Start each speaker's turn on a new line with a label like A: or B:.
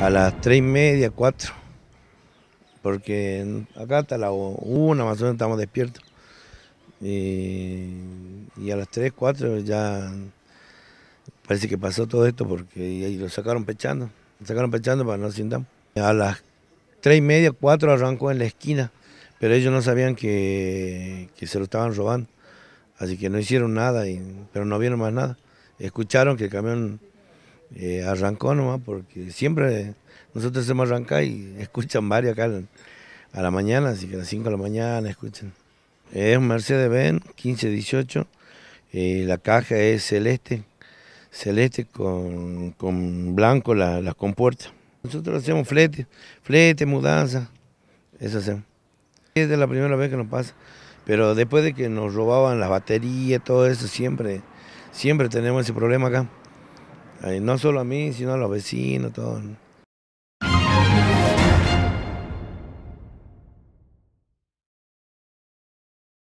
A: a las tres y media, cuatro, porque acá hasta la una más o menos estamos despiertos. Y, a las 3, 4 ya parece que pasó todo esto porque ahí lo sacaron pechando, lo sacaron pechando para no sintamos. A las tres y media, cuatro arrancó en la esquina, pero ellos no sabían que, que se lo estaban robando, así que no hicieron nada, pero no vieron más nada. Escucharon que el camión eh, arrancó nomás porque siempre nosotros hacemos arrancar y escuchan varios acá a la mañana, así que a las 5 de la mañana escuchan. Es un Mercedes-Benz 1518, eh, la caja es celeste, celeste con, blanco las compuertas. Nosotros hacemos flete, flete, mudanza, eso hacemos. Es la primera vez que nos pasa, pero después de que nos robaban las baterías, todo eso, siempre, siempre tenemos ese problema acá no solo a mí, sino a los vecinos, todos.